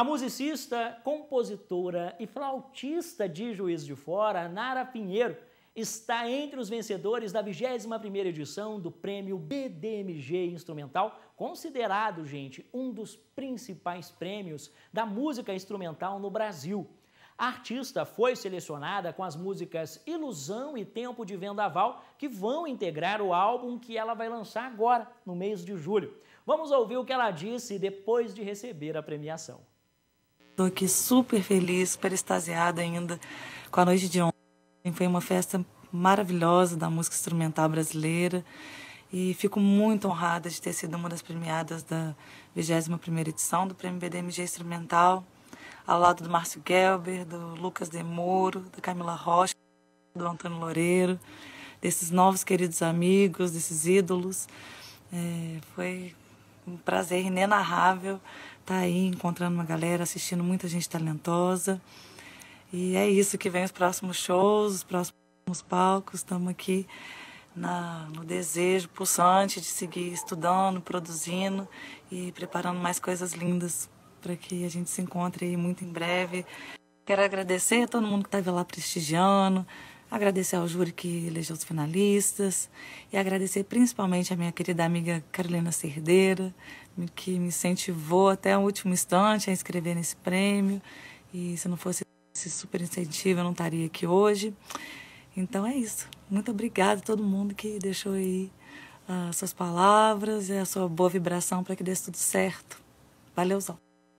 A musicista, compositora e flautista de Juiz de Fora, Nara Pinheiro, está entre os vencedores da 21ª edição do Prêmio BDMG Instrumental, considerado, gente, um dos principais prêmios da música instrumental no Brasil. A artista foi selecionada com as músicas Ilusão e Tempo de Vendaval, que vão integrar o álbum que ela vai lançar agora, no mês de julho. Vamos ouvir o que ela disse depois de receber a premiação. Estou aqui super feliz, super extasiada ainda com a noite de ontem. Foi uma festa maravilhosa da música instrumental brasileira e fico muito honrada de ter sido uma das premiadas da 21ª edição do Prêmio BDMG Instrumental, ao lado do Márcio Gelber, do Lucas Demuro da Camila Rocha, do Antônio Loureiro, desses novos queridos amigos, desses ídolos. É, foi um prazer inenarrável estar tá aí encontrando uma galera, assistindo muita gente talentosa. E é isso que vem os próximos shows, os próximos palcos. Estamos aqui na, no desejo pulsante de seguir estudando, produzindo e preparando mais coisas lindas para que a gente se encontre aí muito em breve. Quero agradecer a todo mundo que estava lá prestigiando, agradecer ao júri que elegeu os finalistas e agradecer principalmente a minha querida amiga Carolina Cerdeira, que me incentivou até o último instante a inscrever nesse prêmio. E se não fosse esse super incentivo, eu não estaria aqui hoje. Então é isso. Muito obrigada a todo mundo que deixou aí as ah, suas palavras e a sua boa vibração para que desse tudo certo. Valeuzão!